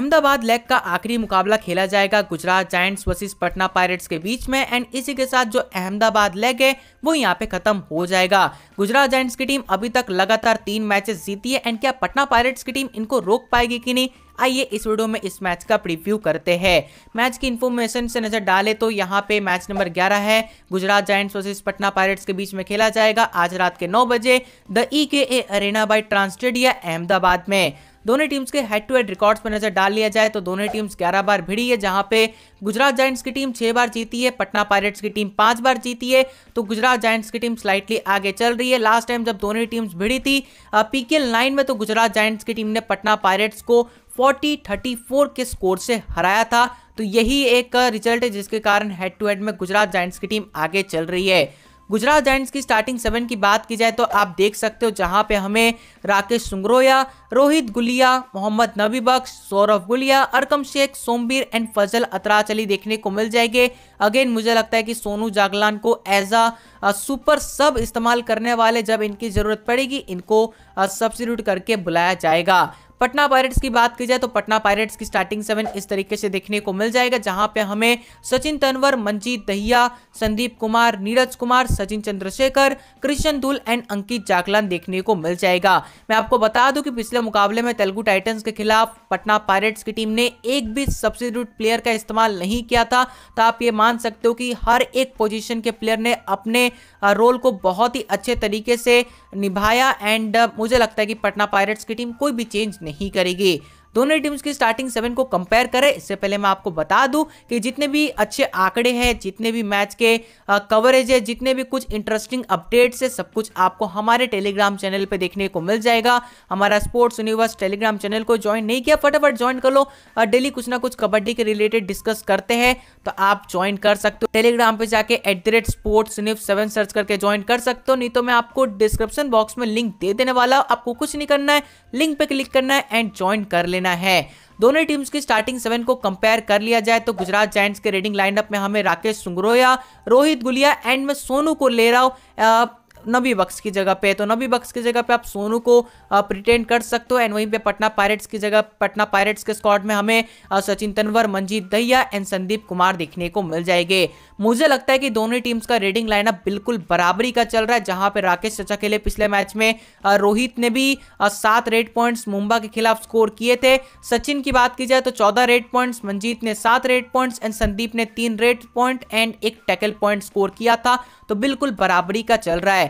Ahmedabad leg का आखिरी मुकाबला खेला जाएगा Gujarat Giants versus Patna Pirates के बीच में एंड इसी के साथ जो अहमदाबाद लेग है वो यहाँ पे खत्म हो जाएगा गुजरात जायंट्स की टीम अभी तक लगातार तीन मैचेस जीती है एंड क्या पटना पायरेट्स की टीम इनको रोक पाएगी कि नहीं आइए इस वीडियो में इस मैच का प्रीव्यू करते हैं मैच की इन्फॉर्मेशन से नजर डालें तो यहाँ पे मैच नंबर 11 है Gujarat Giants versus Patna Pirates के बीच में खेला जाएगा आज रात के 9 बजे the E K A arena by TransStadia Ahmedabad में दोनों टीम्स के हेड टू हेड रिकॉर्ड्स पर नजर डाल लिया जाए तो दोनों टीम्स ग्यारह बार भिड़ी है जहां पे गुजरात जायंट्स की टीम छह बार जीती है पटना पायरेट्स की टीम पांच बार जीती है तो गुजरात जायंट्स की टीम स्लाइटली आगे चल रही है लास्ट टाइम जब दोनों टीम्स भिड़ी थी पीकेएल नाइन में तो गुजरात जायंट्स की टीम ने पटना पायरेट्स को फोर्टी थर्टी के स्कोर से हराया था तो यही एक रिजल्ट है जिसके कारण हेड टू हेड में गुजरात जायंट्स की टीम आगे चल रही है गुजरात जैंट्स की स्टार्टिंग सेवन की बात की जाए तो आप देख सकते हो जहां पे हमें राकेश सुंगरोया रोहित गुलिया मोहम्मद नबी बख्श सौरभ गुलिया अरकम शेख सोमबीर एंड फजल अतराचली देखने को मिल जाएंगे अगेन मुझे लगता है कि सोनू जागलान को एज अ सुपर सब इस्तेमाल करने वाले जब इनकी ज़रूरत पड़ेगी इनको सब्सिट्यूट करके बुलाया जाएगा पटना पायरेट्स की बात की जाए तो पटना पायरेट्स की स्टार्टिंग सेवन इस तरीके से देखने को मिल जाएगा जहां पे हमें सचिन तनवर मंजीत दहिया संदीप कुमार नीरज कुमार सचिन चंद्रशेखर कृष्ण धूल एंड अंकित जागलान देखने को मिल जाएगा मैं आपको बता दूं कि पिछले मुकाबले में तेलुगु टाइटन्स के खिलाफ पटना पायरेट्स की टीम ने एक भी सब्सिट्यूट प्लेयर का इस्तेमाल नहीं किया था तो आप ये मान सकते हो कि हर एक पोजिशन के प्लेयर ने अपने रोल को बहुत ही अच्छे तरीके से निभाया एंड मुझे लगता है कि पटना पायरेट्स की टीम कोई भी चेंज नहीं नहीं करेगी दोनों ही टीम्स की स्टार्टिंग सेवन को कंपेयर करें इससे पहले मैं आपको बता दूं कि जितने भी अच्छे आंकड़े हैं जितने भी मैच के कवरेज है जितने भी कुछ इंटरेस्टिंग अपडेट्स है सब कुछ आपको हमारे टेलीग्राम चैनल पर देखने को मिल जाएगा हमारा स्पोर्ट्स यूनिवर्स टेलीग्राम चैनल को ज्वाइन नहीं किया फटाफट ज्वाइन कर लो डेली कुछ ना कुछ कबड्डी के रिलेटेड डिस्कस करते हैं तो आप ज्वाइन कर सकते हो टेलीग्राम पर जाके एट द रेट स्पोर्ट्स निफ सेवन सर्च करके ज्वाइन कर सकते हो नहीं तो मैं आपको डिस्क्रिप्शन बॉक्स में लिंक दे देने वाला आपको कुछ नहीं करना है लिंक पे क्लिक करना है एंड ज्वाइन कर लेना लेना है दोनों टीम्स की स्टार्टिंग सेवन को कंपेयर कर लिया जाए तो गुजरात जायंट्स के रेडिंग लाइनअप में हमें राकेश सुंगरोया रोहित गुलिया एंड में सोनू को ले रहा हूँ नबी बक्स की जगह पे तो नबी बक्स की जगह पे आप सोनू को प्रिटेंड कर सकते हो एंड वहीं पे पटना पायरेट्स की जगह पटना पायरेट्स के स्कॉट में हमें सचिन तनवर मंजीत दहिया एंड संदीप कुमार देखने को मिल जाएंगे मुझे लगता है कि दोनों टीम्स का रेडिंग लाइनअप बिल्कुल बराबरी का चल रहा है जहां पर राकेश चचा खेले पिछले मैच में रोहित ने भी सात रेड पॉइंट्स मुंबा के खिलाफ स्कोर किए थे सचिन की बात की जाए तो चौदह रेड पॉइंट्स मंजीत ने सात रेड पॉइंट्स एंड संदीप ने तीन रेड पॉइंट एंड एक टैकल पॉइंट स्कोर किया था तो बिल्कुल बराबरी का चल रहा है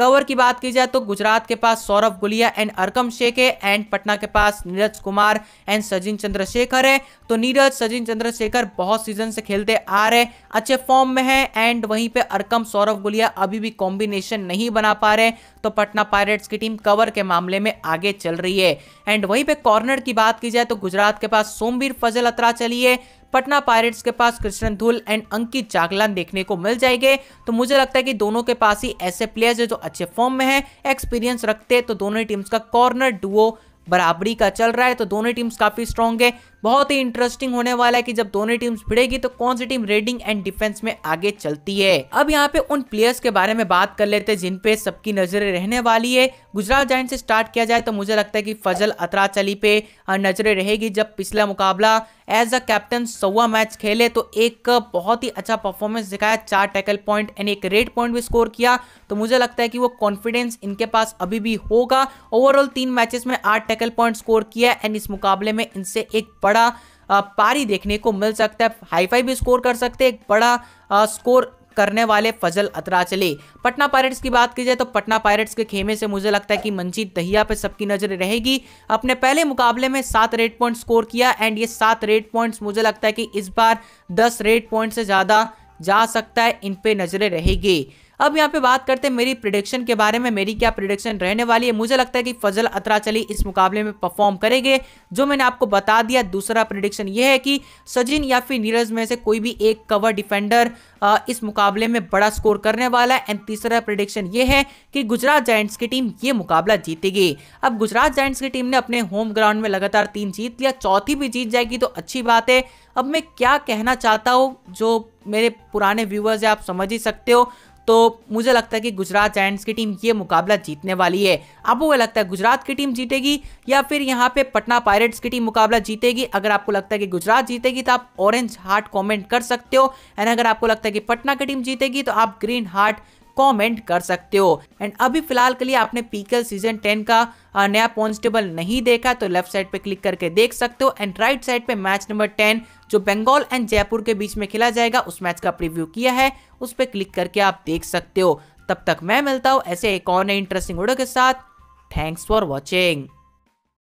कवर की बात की जाए तो गुजरात के पास सौरभ गुलिया एंड अरकम शेख है एंड पटना के पास नीरज कुमार एंड सचिन चंद्रशेखर है तो नीरज सचिन चंद्रशेखर बहुत सीजन से खेलते आ रहे अच्छे फॉर्म में है एंड वहीं पे अरकम सौरभ गुलिया अभी भी कॉम्बिनेशन नहीं बना पा रहे तो पटना पायरेट्स की टीम कवर के मामले में आगे चल रही है एंड वहीं पे कॉर्नर की बात की जाए तो गुजरात के पास सोमवीर फजल अतरा चलिए पटना पायरेट्स के पास कृष्ण धूल एंड अंकित जागलान देखने को मिल जाएंगे तो मुझे लगता है कि दोनों के पास ही ऐसे प्लेयर्स है जो अच्छे फॉर्म में है एक्सपीरियंस रखते तो दोनों टीम्स का कॉर्नर डुओ बराबरी का चल रहा है तो दोनों टीम्स काफ़ी स्ट्रॉन्ग है बहुत ही इंटरेस्टिंग होने वाला है कि जब दोनों टीम्स भिड़ेगी तो कौन सी टीम रेडिंग एंड डिफेंस में आगे चलती है अब यहाँ पे उन प्लेयर्स के बारे में बात कर लेते हैं जिनपे सबकी नजरें रहने वाली है गुजरात जाइंट से स्टार्ट किया जाए तो मुझे लगता है कि फजल अतराचली पे नजरें रहेगी जब पिछला मुकाबला एज अ कैप्टन सवा मैच खेले तो एक बहुत ही अच्छा परफॉर्मेंस दिखाया चार टैकल पॉइंट एंड एक रेड पॉइंट भी स्कोर किया तो मुझे लगता है कि वो कॉन्फिडेंस इनके पास अभी भी होगा ओवरऑल तीन मैचेस में आठ टैकल पॉइंट स्कोर किया एंड इस मुकाबले में इनसे एक बड़ा पारी देखने को मिल सकता है हाईफाई भी स्कोर कर सकते हैं एक बड़ा स्कोर करने वाले फजल अतराचले पटना पायरेट्स की बात की जाए तो पटना पायरेट्स के खेमे से मुझे लगता है कि मंजीत दहिया पे सबकी नजर रहेगी अपने पहले मुकाबले में सात रेड पॉइंट स्कोर किया एंड ये सात रेड पॉइंट्स मुझे लगता है कि इस बार दस रेड पॉइंट से ज़्यादा जा सकता है इन पे नजरें रहेगी अब यहाँ पे बात करते हैं मेरी प्रिडिक्शन के बारे में मेरी क्या प्रिडिक्शन रहने वाली है मुझे लगता है कि फजल अतराचली इस मुकाबले में परफॉर्म करेंगे जो मैंने आपको बता दिया दूसरा प्रिडिक्शन ये है कि सचिन या फिर नीरज में से कोई भी एक कवर डिफेंडर इस मुकाबले में बड़ा स्कोर करने वाला है एंड तीसरा प्रिडिक्शन ये है कि गुजरात जैंट्स की टीम ये मुकाबला जीतेगी अब गुजरात जैंट्स की टीम ने अपने होम ग्राउंड में लगातार तीन जीत लिया चौथी भी जीत जाएगी तो अच्छी बात है अब मैं क्या कहना चाहता हूँ जो मेरे पुराने व्यूवर्स हैं आप समझ ही सकते हो तो मुझे लगता है कि गुजरात जायंट्स की टीम ये मुकाबला जीतने वाली है आपको लगता है गुजरात की टीम जीतेगी या फिर यहाँ पे पटना पायरेट्स की टीम मुकाबला जीतेगी अगर आपको लगता है कि गुजरात जीतेगी तो आप ऑरेंज हार्ट कॉमेंट कर सकते हो एंड अगर आपको लगता है कि पटना की टीम जीतेगी तो आप ग्रीन हार्ट कमेंट कर सकते हो एंड अभी फिलहाल के लिए आपने पीकल सीजन टेन का नया पॉन्स्टेबल नहीं देखा तो लेफ्ट साइड पे क्लिक करके देख सकते हो एंड राइट साइड पे मैच नंबर टेन जो बंगाल एंड जयपुर के बीच में खेला जाएगा उस मैच का प्रिव्यू किया है उस पर क्लिक करके आप देख सकते हो तब तक मैं मिलता हूँ ऐसे एक और नए इंटरेस्टिंग वीडियो के साथ थैंक्स फॉर वॉचिंग